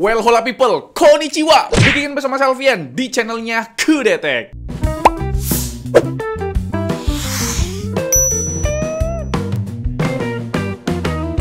Well, hola people, konnichiwa! Bikin bersama Selvian di channelnya Kudetek.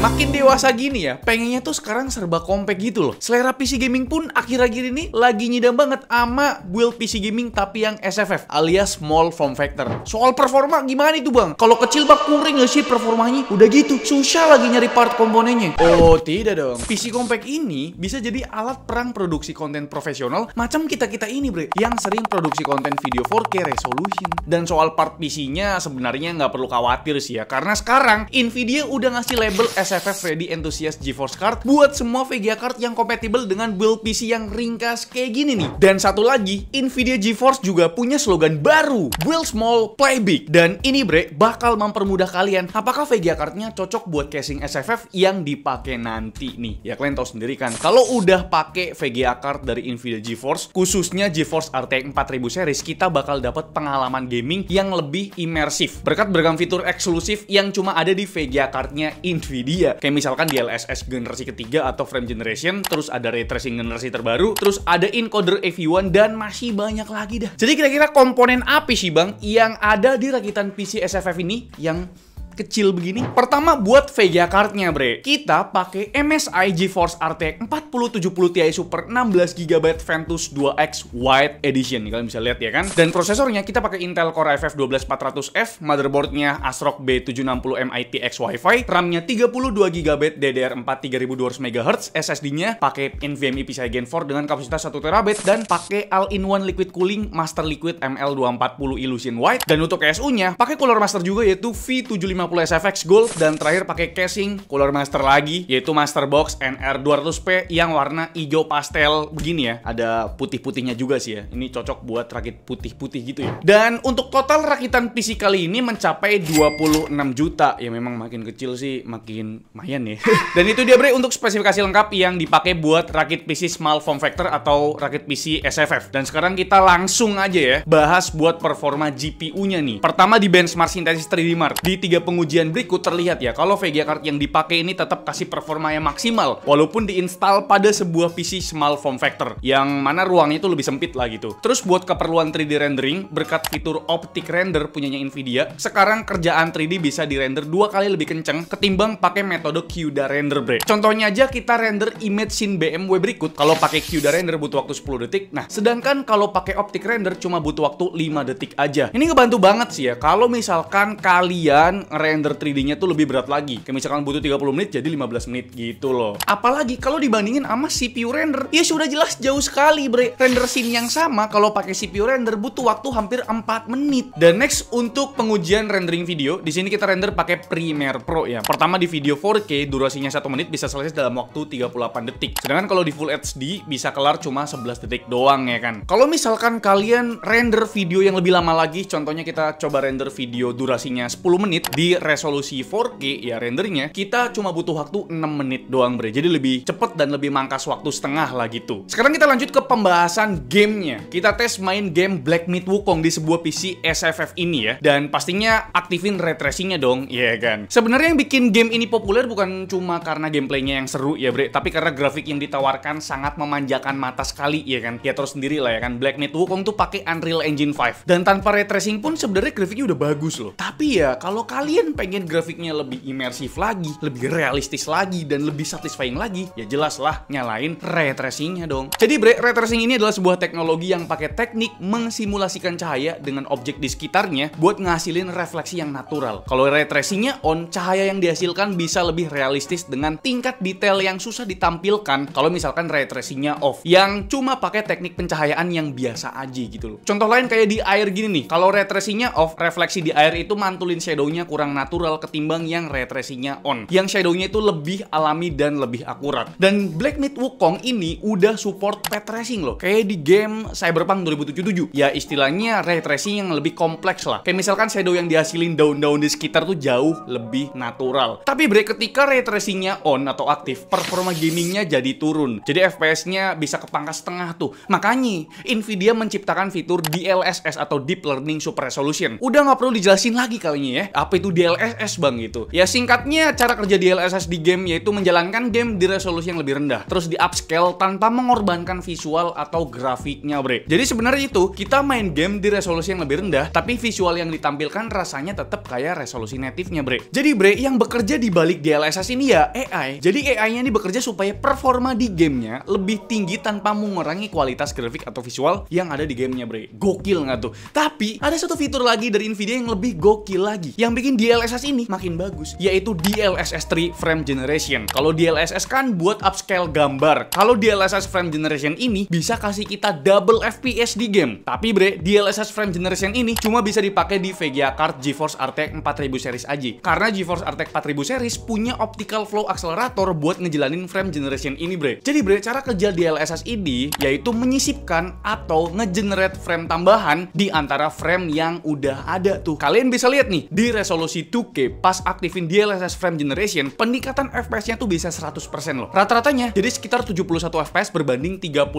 Makin dewasa gini ya, pengennya tuh sekarang serba kompak gitu loh. Selera PC gaming pun akhir-akhir ini lagi nyidam banget ama build PC gaming tapi yang SFF alias small form factor. Soal performa gimana itu bang? Kalau kecil bak kuring gak sih performanya? Udah gitu, susah lagi nyari part komponennya. Oh tidak dong. PC kompak ini bisa jadi alat perang produksi konten profesional macam kita-kita ini bre. Yang sering produksi konten video 4K resolution. Dan soal part PC-nya sebenarnya nggak perlu khawatir sih ya. Karena sekarang Nvidia udah ngasih label S SFF Ready Enthusiast GeForce Card buat semua VGA card yang kompatibel dengan build PC yang ringkas kayak gini nih. Dan satu lagi, Nvidia GeForce juga punya slogan baru, build small, play big. Dan ini bre, bakal mempermudah kalian apakah VGA cardnya cocok buat casing SFF yang dipakai nanti nih. Ya kalian tahu sendiri kan, kalau udah pakai VGA card dari Nvidia GeForce, khususnya GeForce RTX 4000 series, kita bakal dapat pengalaman gaming yang lebih imersif. Berkat beragam fitur eksklusif yang cuma ada di VGA cardnya Nvidia dia. Kayak misalkan di LSS generasi ketiga atau frame generation, terus ada ray tracing generasi terbaru, terus ada encoder AV1 dan masih banyak lagi dah. Jadi kira-kira komponen apa sih bang yang ada di rakitan PC SFF ini yang kecil begini? Pertama buat Vega card-nya, bre Kita pakai MSI GeForce RTX 4070 Ti Super 16GB Ventus 2X Wide Edition Kalian bisa lihat ya kan Dan prosesornya kita pakai Intel Core i 12400F Motherboardnya ASRock B760 MITX Wi-Fi RAM-nya 32GB DDR4 3200MHz SSD-nya pakai NVMe PCIe Gen 4 dengan kapasitas 1TB Dan pakai All-in-One Liquid Cooling Master Liquid ML240 Illusion White Dan untuk su nya pakai Cooler Master juga yaitu v 75 50 SFX Gold dan terakhir pakai casing Cooler Master lagi yaitu Master Box NR200P yang warna hijau pastel begini ya. Ada putih-putihnya juga sih ya. Ini cocok buat rakit putih-putih gitu ya. Dan untuk total rakitan PC kali ini mencapai 26 juta. Ya memang makin kecil sih makin mayan ya. dan itu dia bre untuk spesifikasi lengkap yang dipakai buat rakit PC small form factor atau rakit PC SFF. Dan sekarang kita langsung aja ya bahas buat performa GPU-nya nih. Pertama di benchmark sintesis 3D Mark di 30 pengujian berikut terlihat ya kalau VGA card yang dipakai ini tetap kasih performa yang maksimal walaupun diinstal pada sebuah PC small form factor yang mana ruangnya itu lebih sempit lah gitu. Terus buat keperluan 3D rendering berkat fitur optic render punyanya Nvidia, sekarang kerjaan 3D bisa di render dua kali lebih kenceng ketimbang pakai metode CUDA render bre. Contohnya aja kita render image scene BMW berikut kalau pakai CUDA render butuh waktu 10 detik. Nah, sedangkan kalau pakai optic render cuma butuh waktu 5 detik aja. Ini ngebantu banget sih ya kalau misalkan kalian Render 3D-nya tuh lebih berat lagi. Kayak misalkan butuh 30 menit jadi 15 menit gitu loh. Apalagi kalau dibandingin sama CPU render, ya sudah jelas jauh sekali bre. Render scene yang sama kalau pakai CPU render butuh waktu hampir 4 menit. Dan next untuk pengujian rendering video, di sini kita render pakai Premiere Pro ya. Pertama di video 4K durasinya 1 menit bisa selesai dalam waktu 38 detik. Sedangkan kalau di Full HD bisa kelar cuma 11 detik doang ya kan. Kalau misalkan kalian render video yang lebih lama lagi, contohnya kita coba render video durasinya 10 menit di resolusi 4K ya renderingnya kita cuma butuh waktu 6 menit doang bre. Jadi lebih cepet dan lebih mangkas waktu setengah lah gitu. Sekarang kita lanjut ke pembahasan gamenya. Kita tes main game Black Myth Wukong di sebuah PC SFF ini ya. Dan pastinya aktifin ray tracingnya dong, ya yeah, kan? Sebenarnya yang bikin game ini populer bukan cuma karena gameplaynya yang seru ya bre, tapi karena grafik yang ditawarkan sangat memanjakan mata sekali ya kan? Ya terus sendiri lah ya kan, Black Myth Wukong tuh pakai Unreal Engine 5. Dan tanpa ray tracing pun sebenarnya grafiknya udah bagus loh. Tapi ya kalau kalian kalian pengen grafiknya lebih imersif lagi, lebih realistis lagi, dan lebih satisfying lagi, ya jelaslah nyalain ray tracingnya dong. Jadi bre, ray tracing ini adalah sebuah teknologi yang pakai teknik mensimulasikan cahaya dengan objek di sekitarnya buat ngasilin refleksi yang natural. Kalau ray tracingnya on, cahaya yang dihasilkan bisa lebih realistis dengan tingkat detail yang susah ditampilkan kalau misalkan ray tracingnya off, yang cuma pakai teknik pencahayaan yang biasa aja gitu loh. Contoh lain kayak di air gini nih, kalau ray tracingnya off, refleksi di air itu mantulin shadownya kurang kurang natural ketimbang yang ray tracingnya on. Yang shadownya itu lebih alami dan lebih akurat. Dan Black Myth Wukong ini udah support pet tracing loh. Kayak di game Cyberpunk 2077. Ya istilahnya ray tracing yang lebih kompleks lah. Kayak misalkan shadow yang dihasilin daun-daun di sekitar tuh jauh lebih natural. Tapi break ketika ray tracingnya on atau aktif, performa gamingnya jadi turun. Jadi FPS-nya bisa kepangkas setengah tuh. Makanya Nvidia menciptakan fitur DLSS atau Deep Learning Super Resolution. Udah nggak perlu dijelasin lagi kali ini ya. Apa itu DLSS? DLSS bang gitu. Ya singkatnya cara kerja DLSS di game yaitu menjalankan game di resolusi yang lebih rendah, terus di upscale tanpa mengorbankan visual atau grafiknya bre. Jadi sebenarnya itu kita main game di resolusi yang lebih rendah, tapi visual yang ditampilkan rasanya tetap kayak resolusi native-nya bre. Jadi bre yang bekerja di balik DLSS ini ya AI. Jadi AI-nya ini bekerja supaya performa di gamenya lebih tinggi tanpa mengurangi kualitas grafik atau visual yang ada di gamenya bre. Gokil nggak tuh? Tapi ada satu fitur lagi dari Nvidia yang lebih gokil lagi, yang bikin dia DLSS ini makin bagus, yaitu DLSS 3 Frame Generation. Kalau DLSS kan buat upscale gambar. Kalau DLSS Frame Generation ini bisa kasih kita double FPS di game. Tapi bre, DLSS Frame Generation ini cuma bisa dipakai di VGA card GeForce RTX 4000 series aja. Karena GeForce RTX 4000 series punya optical flow accelerator buat ngejalanin frame generation ini bre. Jadi bre, cara kerja DLSS ini yaitu menyisipkan atau ngegenerate frame tambahan di antara frame yang udah ada tuh. Kalian bisa lihat nih, di resolusi si 2K pas aktifin DLSS frame generation, peningkatan FPS-nya tuh bisa 100% loh. Rata-ratanya jadi sekitar 71 FPS berbanding 35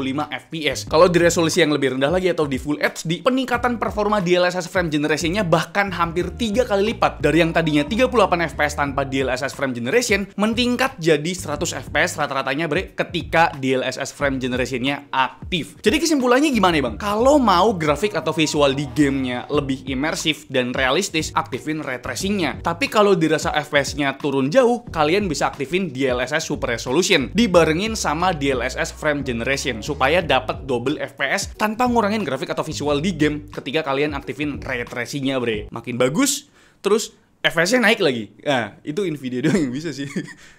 FPS. Kalau di resolusi yang lebih rendah lagi atau di Full HD, peningkatan performa DLSS frame generation-nya bahkan hampir 3 kali lipat dari yang tadinya 38 FPS tanpa DLSS frame generation meningkat jadi 100 FPS rata-ratanya bre ketika DLSS frame Generation-nya aktif. Jadi kesimpulannya gimana ya bang? Kalau mau grafik atau visual di gamenya lebih imersif dan realistis, aktifin ray tapi kalau dirasa FPS-nya turun jauh, kalian bisa aktifin DLSS Super Resolution dibarengin sama DLSS Frame Generation supaya dapat double FPS tanpa ngurangin grafik atau visual di game ketika kalian aktifin ray tracing-nya, bre. Makin bagus, terus FPS-nya naik lagi. Nah, itu Nvidia doang yang bisa sih.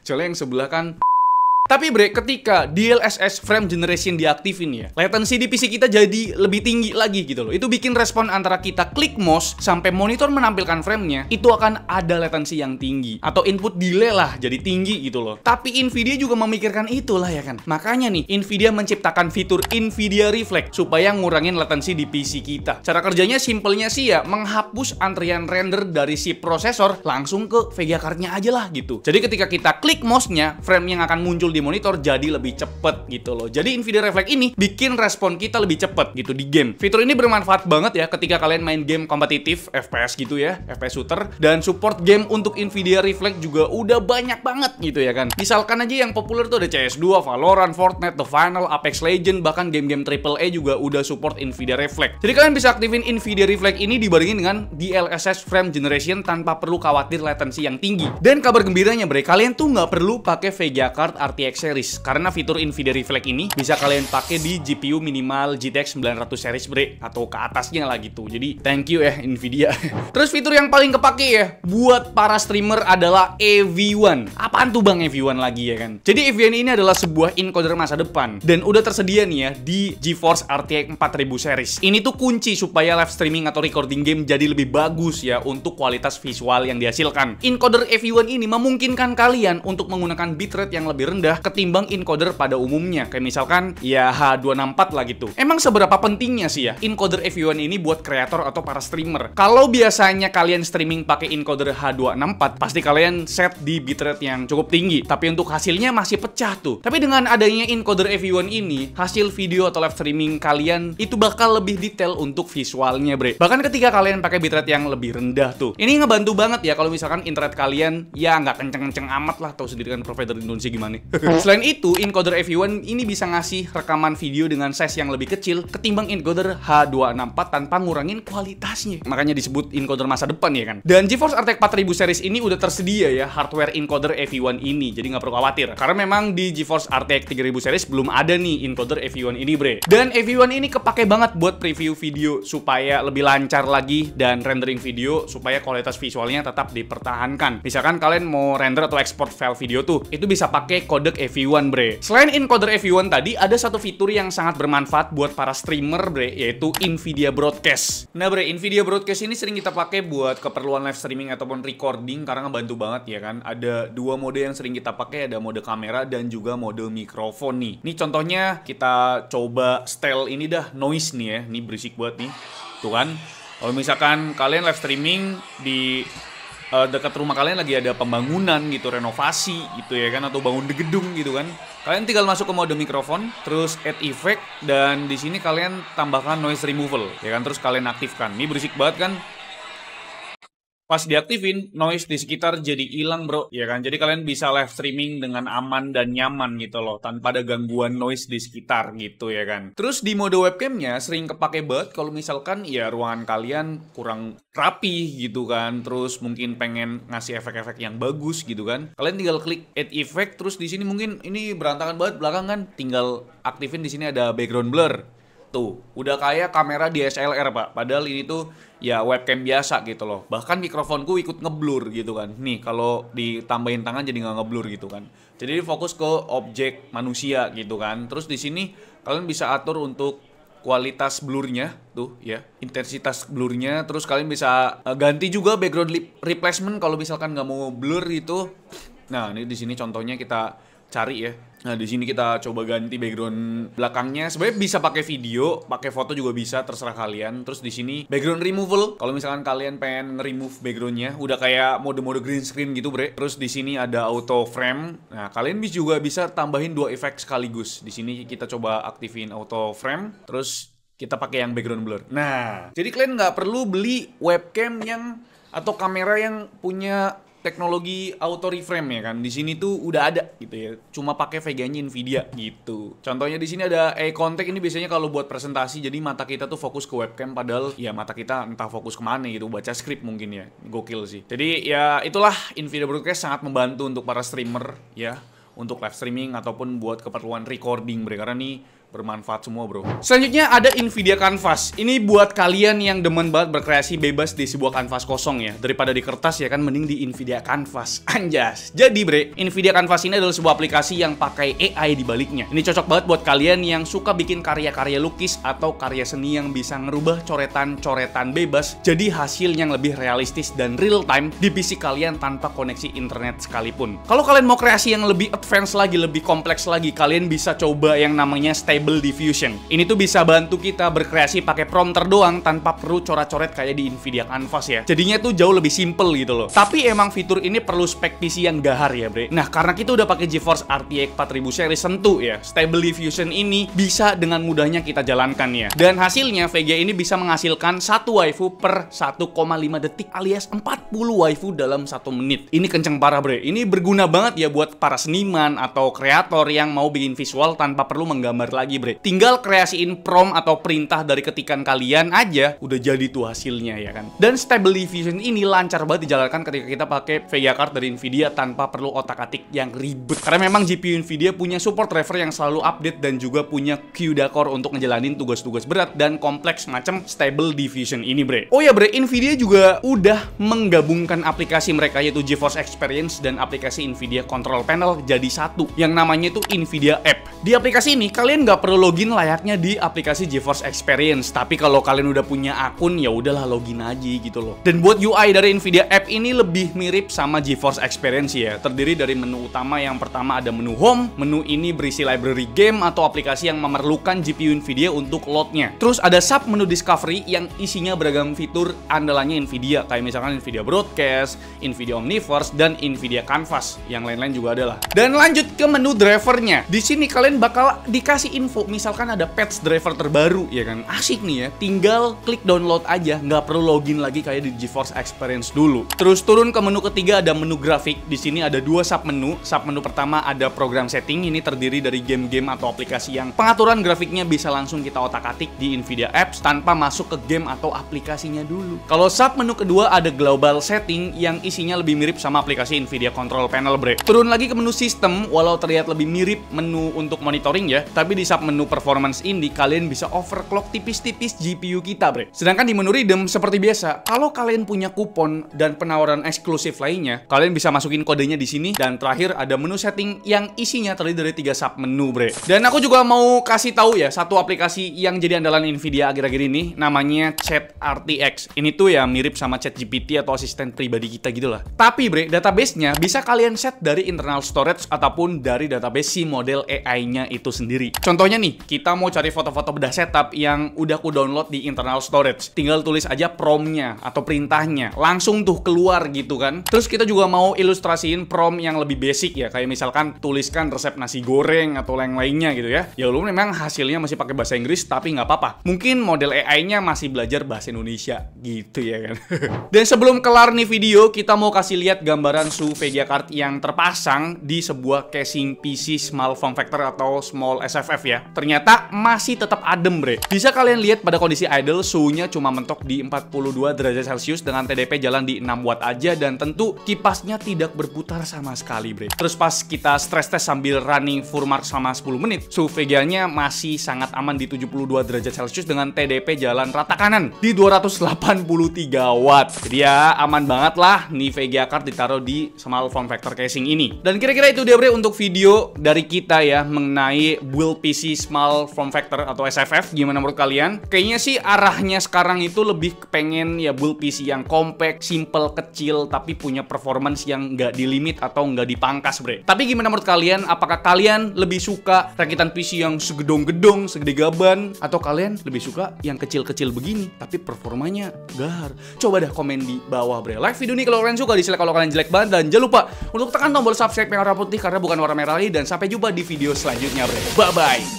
Soalnya yang sebelah kan tapi bre, ketika DLSS frame generation diaktifin ya, latency di PC kita jadi lebih tinggi lagi gitu loh. Itu bikin respon antara kita klik mouse sampai monitor menampilkan framenya, itu akan ada latency yang tinggi. Atau input delay lah jadi tinggi gitu loh. Tapi Nvidia juga memikirkan itulah ya kan. Makanya nih, Nvidia menciptakan fitur Nvidia Reflect supaya ngurangin latency di PC kita. Cara kerjanya simpelnya sih ya, menghapus antrian render dari si prosesor langsung ke VGA cardnya aja lah gitu. Jadi ketika kita klik mouse-nya, frame yang akan muncul di monitor jadi lebih cepet gitu loh. Jadi NVIDIA Reflect ini bikin respon kita lebih cepet gitu di game. Fitur ini bermanfaat banget ya ketika kalian main game kompetitif, FPS gitu ya, FPS shooter, dan support game untuk NVIDIA Reflect juga udah banyak banget gitu ya kan. Misalkan aja yang populer tuh ada CS2, Valorant, Fortnite, The Final, Apex Legend, bahkan game-game triple A juga udah support NVIDIA Reflect. Jadi kalian bisa aktifin NVIDIA Reflect ini dibarengin dengan DLSS frame generation tanpa perlu khawatir latency yang tinggi. Dan kabar gembiranya bre, kalian tuh nggak perlu pakai VGA card RTX RTX series karena fitur NVIDIA Reflect ini bisa kalian pakai di GPU minimal GTX 900 series bre atau ke atasnya lah gitu. Jadi thank you ya Nvidia. Terus fitur yang paling kepake ya buat para streamer adalah AV1. E Apaan tuh Bang AV1 e lagi ya kan? Jadi AV1 e ini adalah sebuah encoder masa depan dan udah tersedia nih ya di GeForce RTX 4000 series. Ini tuh kunci supaya live streaming atau recording game jadi lebih bagus ya untuk kualitas visual yang dihasilkan. Encoder AV1 ini memungkinkan kalian untuk menggunakan bitrate yang lebih rendah mudah ya. ketimbang encoder pada umumnya. Kayak misalkan ya H264 lah gitu. Emang seberapa pentingnya sih ya encoder F1 ini buat kreator atau para streamer? Kalau biasanya kalian streaming pakai encoder H264, pasti kalian set di bitrate yang cukup tinggi. Tapi untuk hasilnya masih pecah tuh. Tapi dengan adanya encoder F1 ini, hasil video atau live streaming kalian itu bakal lebih detail untuk visualnya, bre. Bahkan ketika kalian pakai bitrate yang lebih rendah tuh. Ini ngebantu banget ya kalau misalkan internet kalian ya nggak kenceng-kenceng amat lah, tahu sendiri kan provider Indonesia gimana. Selain itu, encoder FE1 ini bisa ngasih rekaman video dengan size yang lebih kecil ketimbang encoder H264 tanpa ngurangin kualitasnya. Makanya disebut encoder masa depan ya kan. Dan GeForce RTX 4000 series ini udah tersedia ya hardware encoder FE1 ini, jadi nggak perlu khawatir. Karena memang di GeForce RTX 3000 series belum ada nih encoder FE1 ini bre. Dan FE1 ini kepake banget buat preview video supaya lebih lancar lagi dan rendering video supaya kualitas visualnya tetap dipertahankan. Misalkan kalian mau render atau export file video tuh, itu bisa pakai kode codec AV1 bre. Selain encoder AV1 tadi, ada satu fitur yang sangat bermanfaat buat para streamer bre, yaitu Nvidia Broadcast. Nah bre, Nvidia Broadcast ini sering kita pakai buat keperluan live streaming ataupun recording karena ngebantu banget ya kan. Ada dua mode yang sering kita pakai, ada mode kamera dan juga mode mikrofon nih. Nih contohnya kita coba style ini dah, noise nih ya. Nih berisik banget nih. Tuh kan. Kalau misalkan kalian live streaming di uh, dekat rumah kalian lagi ada pembangunan gitu, renovasi gitu ya kan atau bangun di gedung gitu kan. Kalian tinggal masuk ke mode mikrofon, terus add effect dan di sini kalian tambahkan noise removal ya kan terus kalian aktifkan. Ini berisik banget kan? pas diaktifin noise di sekitar jadi hilang bro ya kan jadi kalian bisa live streaming dengan aman dan nyaman gitu loh tanpa ada gangguan noise di sekitar gitu ya kan terus di mode webcamnya sering kepake banget kalau misalkan ya ruangan kalian kurang rapi gitu kan terus mungkin pengen ngasih efek-efek yang bagus gitu kan kalian tinggal klik add effect terus di sini mungkin ini berantakan banget belakang kan tinggal aktifin di sini ada background blur Tuh, udah kayak kamera DSLR, Pak. Padahal ini tuh ya webcam biasa gitu loh. Bahkan mikrofonku ikut ngeblur gitu kan. Nih, kalau ditambahin tangan jadi nggak ngeblur gitu kan. Jadi fokus ke objek manusia gitu kan. Terus di sini kalian bisa atur untuk kualitas blurnya tuh ya intensitas blurnya terus kalian bisa eh, ganti juga background replacement kalau misalkan nggak mau blur gitu, nah ini di sini contohnya kita cari ya. Nah, di sini kita coba ganti background belakangnya. Sebenarnya bisa pakai video, pakai foto juga bisa, terserah kalian. Terus di sini background removal. Kalau misalkan kalian pengen nge-remove backgroundnya, udah kayak mode-mode green screen gitu, Bre. Terus di sini ada auto frame. Nah, kalian bisa juga bisa tambahin dua efek sekaligus. Di sini kita coba aktifin auto frame. Terus kita pakai yang background blur. Nah, jadi kalian nggak perlu beli webcam yang atau kamera yang punya teknologi auto reframe ya kan. Di sini tuh udah ada gitu ya. Cuma pakai VGA-nya Nvidia gitu. Contohnya di sini ada eye contact ini biasanya kalau buat presentasi jadi mata kita tuh fokus ke webcam padahal ya mata kita entah fokus kemana gitu baca script mungkin ya. Gokil sih. Jadi ya itulah Nvidia Broadcast sangat membantu untuk para streamer ya untuk live streaming ataupun buat keperluan recording mereka karena nih bermanfaat semua bro Selanjutnya ada Nvidia Canvas Ini buat kalian yang demen banget berkreasi bebas di sebuah kanvas kosong ya Daripada di kertas ya kan mending di Nvidia Canvas Anjas Jadi bre, Nvidia Canvas ini adalah sebuah aplikasi yang pakai AI di baliknya Ini cocok banget buat kalian yang suka bikin karya-karya lukis Atau karya seni yang bisa ngerubah coretan-coretan bebas Jadi hasil yang lebih realistis dan real time di PC kalian tanpa koneksi internet sekalipun Kalau kalian mau kreasi yang lebih advance lagi, lebih kompleks lagi Kalian bisa coba yang namanya stable Stable Diffusion. Ini tuh bisa bantu kita berkreasi pakai prompter doang tanpa perlu coret-coret kayak di Nvidia Canvas ya. Jadinya tuh jauh lebih simple gitu loh. Tapi emang fitur ini perlu spek PC yang gahar ya, Bre. Nah, karena kita udah pakai GeForce RTX 4000 series sentuh ya, Stable Diffusion ini bisa dengan mudahnya kita jalankan ya. Dan hasilnya VGA ini bisa menghasilkan satu waifu per 1,5 detik alias 40 waifu dalam satu menit. Ini kenceng parah, Bre. Ini berguna banget ya buat para seniman atau kreator yang mau bikin visual tanpa perlu menggambar lagi lagi bre tinggal kreasiin prom atau perintah dari ketikan kalian aja udah jadi tuh hasilnya ya kan dan stable diffusion ini lancar banget dijalankan ketika kita pakai Vega card dari Nvidia tanpa perlu otak-atik yang ribet karena memang GPU Nvidia punya support driver yang selalu update dan juga punya CUDA core untuk ngejalanin tugas-tugas berat dan kompleks macam stable diffusion ini bre oh ya bre Nvidia juga udah menggabungkan aplikasi mereka yaitu GeForce Experience dan aplikasi Nvidia Control Panel jadi satu yang namanya itu Nvidia App di aplikasi ini kalian nggak perlu login layaknya di aplikasi GeForce Experience. Tapi kalau kalian udah punya akun ya udahlah login aja gitu loh. Dan buat UI dari Nvidia App ini lebih mirip sama GeForce Experience ya. Terdiri dari menu utama yang pertama ada menu Home. Menu ini berisi library game atau aplikasi yang memerlukan GPU Nvidia untuk loadnya. Terus ada sub menu Discovery yang isinya beragam fitur andalannya Nvidia kayak misalkan Nvidia Broadcast, Nvidia Omniverse dan Nvidia Canvas. Yang lain-lain juga ada lah. Dan lanjut ke menu drivernya. Di sini kalian bakal dikasih info misalkan ada patch driver terbaru ya kan asik nih ya tinggal klik download aja nggak perlu login lagi kayak di GeForce Experience dulu terus turun ke menu ketiga ada menu grafik di sini ada dua sub menu sub menu pertama ada program setting ini terdiri dari game-game atau aplikasi yang pengaturan grafiknya bisa langsung kita otak-atik di Nvidia Apps tanpa masuk ke game atau aplikasinya dulu kalau sub menu kedua ada global setting yang isinya lebih mirip sama aplikasi Nvidia Control Panel Bre turun lagi ke menu sistem walau terlihat lebih mirip menu untuk monitoring ya tapi di sub menu performance ini, kalian bisa overclock tipis-tipis GPU kita, bre. Sedangkan di menu rhythm, seperti biasa, kalau kalian punya kupon dan penawaran eksklusif lainnya, kalian bisa masukin kodenya di sini, dan terakhir ada menu setting yang isinya terdiri dari tiga sub menu, bre. Dan aku juga mau kasih tahu ya, satu aplikasi yang jadi andalan NVIDIA akhir-akhir ini, namanya Chat RTX. Ini tuh ya mirip sama Chat GPT atau asisten pribadi kita gitu lah. Tapi, bre, databasenya bisa kalian set dari internal storage ataupun dari database si model AI-nya itu sendiri. Contoh Contohnya nih, kita mau cari foto-foto bedah setup yang udah ku download di internal storage. Tinggal tulis aja promnya atau perintahnya. Langsung tuh keluar gitu kan. Terus kita juga mau ilustrasiin prom yang lebih basic ya. Kayak misalkan tuliskan resep nasi goreng atau yang lainnya gitu ya. Ya lu memang hasilnya masih pakai bahasa Inggris tapi nggak apa-apa. Mungkin model AI-nya masih belajar bahasa Indonesia gitu ya kan. Dan sebelum kelar nih video, kita mau kasih lihat gambaran SU VGA card yang terpasang di sebuah casing PC small form factor atau small SFF ya ya, ternyata masih tetap adem, Bre. Bisa kalian lihat pada kondisi idle, suhunya cuma mentok di 42 derajat Celcius dengan TDP jalan di 6 watt aja dan tentu kipasnya tidak berputar sama sekali, Bre. Terus pas kita stress test sambil running full mark selama 10 menit, suhu VGA-nya masih sangat aman di 72 derajat Celcius dengan TDP jalan rata kanan di 283 watt. Jadi ya aman banget lah nih VGA card ditaruh di small form factor casing ini. Dan kira-kira itu dia, Bre, untuk video dari kita ya mengenai build PC sisi small form factor atau SFF gimana menurut kalian? Kayaknya sih arahnya sekarang itu lebih pengen ya build PC yang compact, simple, kecil tapi punya performance yang nggak dilimit atau nggak dipangkas bre. Tapi gimana menurut kalian? Apakah kalian lebih suka rakitan PC yang segedong-gedong, segede gaban atau kalian lebih suka yang kecil-kecil begini tapi performanya gahar? Coba dah komen di bawah bre. Like video ini kalau kalian suka, dislike kalau kalian jelek banget dan jangan lupa untuk tekan tombol subscribe yang warna putih karena bukan warna merah lagi dan sampai jumpa di video selanjutnya bre. Bye bye.